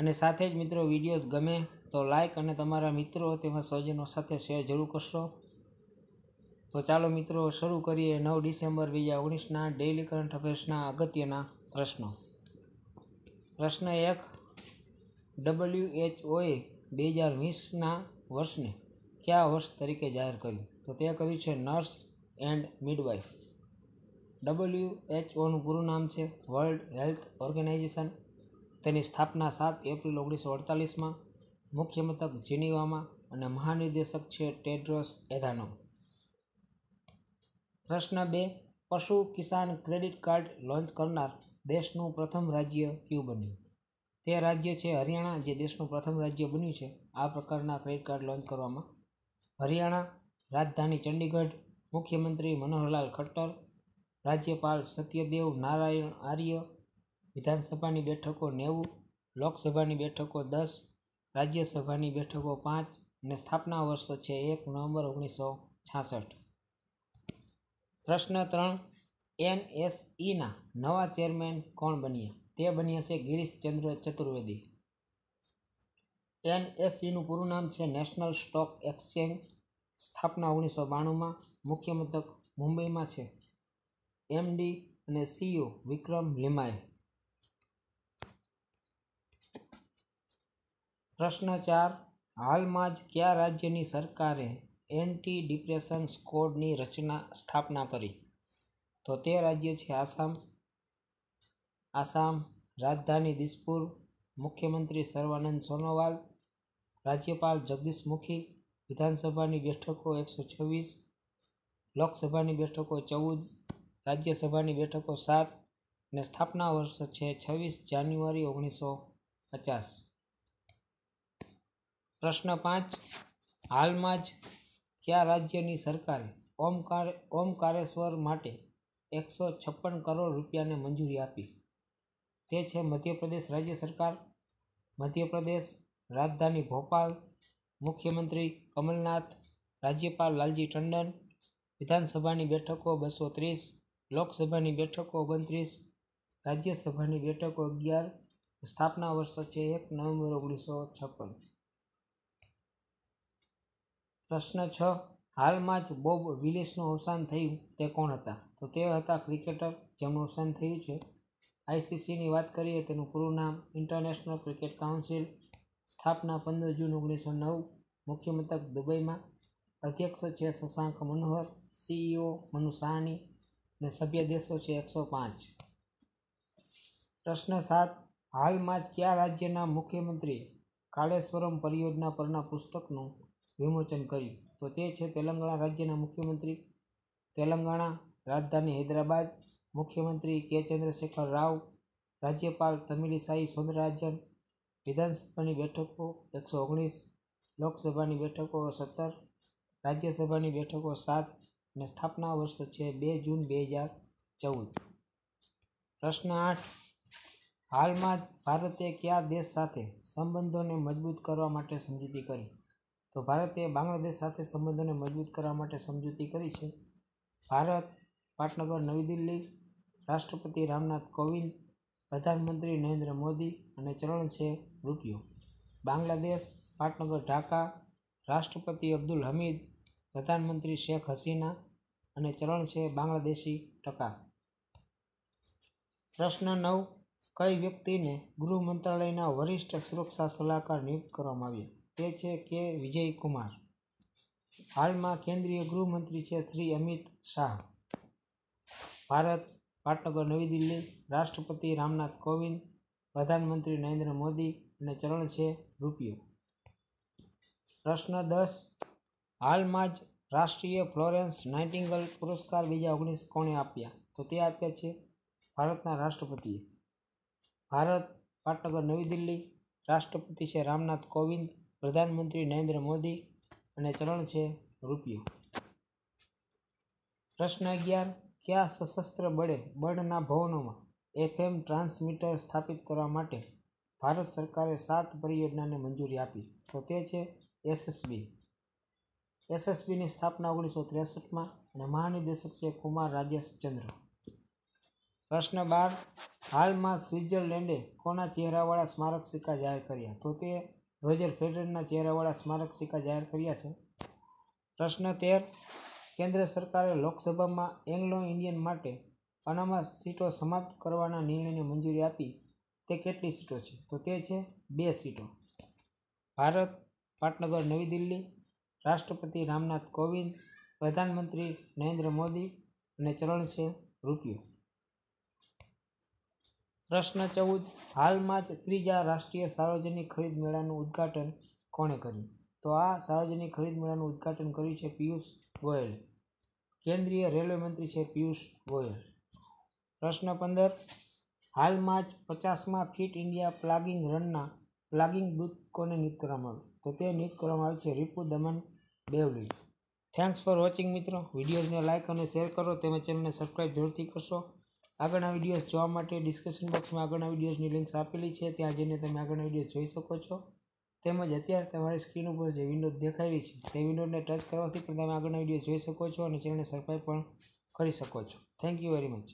અને સાથે જ મિત્રો વિડીયોઝ ગમે તો લાઇક અને તમારા મિત્રો તેમાં સ્વજનો સાથે શેર જરૂર કરશો તો ચાલો મિત્રો શરૂ કરીએ નવ ડિસેમ્બર બે હજાર ઓગણીસના ડેઇલી કરંટ અફેર્સના અગત્યના પ્રશ્નો પ્રશ્ન એક ડબલ્યુ એચ ઓએ બે હજાર વીસના વર્ષને કયા વર્ષ તરીકે જાહેર કર્યું તો તે કર્યું છે નર્સ એન્ડ મિડવાઇફ ઓનું પૂરું નામ છે વર્લ્ડ હેલ્થ ઓર્ગેનાઇઝેશન તેની સ્થાપના સાત એપ્રિલ ઓગણીસો અડતાલીસમાં મુખ્ય મથક જીનીવામાં અને મહાનિર્દેશક છે ટેડ્રોસ એધાનોમ પ્રશ્ન બે પશુ કિસાન ક્રેડિટ કાર્ડ લોન્ચ કરનાર દેશનું પ્રથમ રાજ્ય ક્યુ બન્યું તે રાજ્ય છે હરિયાણા જે દેશનું પ્રથમ રાજ્ય બન્યું છે આ પ્રકારના ક્રેડિટ કાર્ડ લોન્ચ કરવામાં હરિયાણા રાજધાની ચંડીગઢ મુખ્યમંત્રી મનોહરલાલ ખટ્ટર રાજ્યપાલ સત્યદેવ નારાયણ આર્ય વિધાનસભાની બેઠકો નેવું લોકસભાની બેઠકો દસ રાજ્યસભાની બેઠકો પાંચ અને સ્થાપના વર્ષ છે એક નવેમ્બર ઓગણીસો છાસઠ પ્રશ્ન ત્રણ એનએસઈના નવા ચેરમેન કોણ બન્યા તે બન્યા છે ગિરીશ ચંદ્ર ચતુર્વેદી એનએસઈનું પૂરું નામ છે નેશનલ સ્ટોક એક્સચેન્જ સ્થાપના ઓગણીસો બાણુંમાં મુખ્ય મથક મુંબઈમાં છે એમડી અને સીઈઓ વિક્રમ લિમાએ પ્રશ્ન ચાર હાલમાં જ કયા રાજ્યની સરકારે એન્ટી ડિપ્રેશન સ્કોડની રચના સ્થાપના કરી તો તે રાજ્ય છે આસામ આસામ રાજધાની દિસપુર મુખ્યમંત્રી સર્વાનંદ સોનોવાલ રાજ્યપાલ જગદીશ મુખી વિધાનસભાની બેઠકો એકસો છવ્વીસ લોકસભાની બેઠકો ચૌદ રાજ્યસભાની બેઠકો સાત અને સ્થાપના વર્ષ છે છવ્વીસ જાન્યુઆરી ઓગણીસો પચાસ પ્રશ્ન પાંચ હાલમાં જ કયા રાજ્યની સરકારે ઓમકાર ઓમકારેશ્વર માટે એકસો છપ્પન કરોડ રૂપિયાને મંજૂરી આપી તે છે મધ્યપ્રદેશ રાજ્ય સરકાર મધ્યપ્રદેશ રાજધાની ભોપાલ મુખ્યમંત્રી કમલનાથ રાજ્યપાલ લાલજી ટંડન વિધાનસભાની બેઠકો બસો ત્રીસ લોકસભાની બેઠકો ઓગણત્રીસ રાજ્યસભાની બેઠકો અગિયાર સ્થાપના વર્ષ છે એક નવેમ્બર ઓગણીસો છપ્પન પ્રશ્ન છ હાલમાં જ બોબ વિલિસનું અવસાન થયું તે કોણ હતા તો તે હતા ક્રિકેટર જેમનું અવસાન થયું છે આઈસીસીની વાત કરીએ તેનું પૂરું નામ ઇન્ટરનેશનલ ક્રિકેટ કાઉન્સિલ સ્થાપના પંદર જૂન ઓગણીસો નવ મુખ્ય મથક દુબઈમાં અધ્યક્ષ છે શશાંક મનોહર સીઈઓ મનુ સાહની અને સભ્ય દેશો છે એકસો પાંચ પ્રશ્ન સાત હાલમાં જ કયા રાજ્યના મુખ્યમંત્રી કાળેશ્વરમ પરિયોજના પરના પુસ્તકનું વિમોચન કર્યું તો તે છે તેલંગાણા રાજ્યના મુખ્યમંત્રી તેલંગાણા રાજધાની હૈદરાબાદ મુખ્યમંત્રી કે ચંદ્રશેખર રાવ રાજ્યપાલ તમિલિસાઈ સૌંદરરાજન વિધાનસભાની બેઠકો એકસો ઓગણીસ લોકસભાની બેઠકો સત્તર રાજ્યસભાની બેઠકો સાત અને સ્થાપના વર્ષ છે બે જૂન બે હજાર ચૌદ પ્રશ્ન આઠ હાલમાં જ ભારતે કયા દેશ સાથે સંબંધોને મજબૂત કરવા માટે સમજૂતી કરી તો ભારતે બાંગ્લાદેશ સાથે સંબંધોને મજબૂત કરવા માટે સમજૂતી કરી છે ભારત પાટનગર નવી દિલ્હી રાષ્ટ્રપતિ રામનાથ કોવિંદ પ્રધાનમંત્રી નરેન્દ્ર મોદી અને ચરણ છે રૂપિયો બાંગ્લાદેશ પાટનગર ઢાકા રાષ્ટ્રપતિ અબ્દુલ હમીદ પ્રધાનમંત્રી શેખ હસીના અને ચરણ છે બાંગ્લાદેશી ટકા પ્રશ્ન નવ કઈ વ્યક્તિને ગૃહ મંત્રાલયના વરિષ્ઠ સુરક્ષા સલાહકાર નિયુક્ત કરવામાં આવ્યા તે છે કે વિજયકુમાર હાલમાં કેન્દ્રીય ગૃહમંત્રી છે શ્રી અમિત શાહ ભારત પાટનગર નવી દિલ્હી રાષ્ટ્રપતિ રામનાથ કોવિંદ પ્રધાનમંત્રી નરેન્દ્ર મોદી અને ચરણ છે રૂપિયો પ્રશ્ન દસ હાલમાં જ રાષ્ટ્રીય ફ્લોરેન્સ નાઇટિંગલ પુરસ્કાર બીજા ઓગણીસ કોણે આપ્યા તો તે આપ્યા છે ભારતના રાષ્ટ્રપતિએ ભારત પાટનગર નવી દિલ્હી રાષ્ટ્રપતિ છે રામનાથ કોવિંદ પ્રધાનમંત્રી નરેન્દ્ર મોદી અને ચલણ છે રૂપિયો પ્રશ્ન અગિયાર કયા સશસ્ત્ર બળે બળના ભવનોમાં એફએમ ટ્રાન્સમીટર સ્થાપિત કરવા માટે ભારત સરકારે સાત પરિયોજનાને મંજૂરી આપી તો તે છે એસએસબી એસએસબીની સ્થાપના ઓગણીસો ત્રેસઠમાં અને મહાનિદેશક છે કુમાર રાજેશચંદ્ર પ્રશ્ન બાર હાલમાં સ્વિટ્ઝરલેન્ડે કોના ચહેરાવાળા સ્મારક સિક્કા જાહેર કર્યા તો તે રોજર ફેડરના ચહેરાવાળા સ્મારક સિક્કા જાહેર કર્યા છે પ્રશ્ન તેર કેન્દ્ર સરકારે લોકસભામાં એંગ્લો ઇન્ડિયન માટે પનામા સીટો સમાપ્ત કરવાના નિર્ણયને મંજૂરી આપી તે કેટલી સીટો છે તો તે છે બે સીટો ભારત પાટનગર નવી દિલ્હી રાષ્ટ્રપતિ રામનાથ કોવિંદ પ્રધાનમંત્રી નરેન્દ્ર મોદી અને ચરણ છે રૂપિયો પ્રશ્ન ચૌદ હાલમાં જ ત્રીજા રાષ્ટ્રીય સાર્વજનિક ખરીદ મેળાનું ઉદ્ઘાટન કોણે કર્યું તો આ સાર્વજનિક ખરીદ મેળાનું ઉદ્ઘાટન કર્યું છે પિયુષ ગોયલ કેન્દ્રીય રેલવે મંત્રી છે પિયુષ ગોયલ પ્રશ્ન પંદર હાલમાં જ પચાસમાં ફિટ ઇન્ડિયા પ્લાગિંગ રનના પ્લાગિંગ બુથ કોને નિયુક્ત કરવામાં આવ્યું તો તે નિયુક્ત કરવામાં આવ્યું છે Ripu Daman Bevli thanks for watching મિત્રો વિડીયોઝને લાઇક અને શેર કરો તેમજ ચેનલને સબસ્ક્રાઈબ જરૂરથી કરશો આગળના વિડીયોઝ જોવા માટે ડિસ્ક્રિપ્શન બોક્સમાં આગળના વિડીયોઝની લિંક્સ આપેલી છે ત્યાં જઈને તમે આગળના વિડીયો જોઈ શકો છો તેમજ અત્યારે તમારી સ્ક્રીન ઉપર જે વિન્ડો દેખાઈ છે તે વિન્ડોને ટચ કરવાથી પણ તમે આગળના વિડીયો જોઈ શકો છો અને ચેનલને સબસ્ક્રાઈબ પણ કરી શકો છો થેન્ક યુ વેરી મચ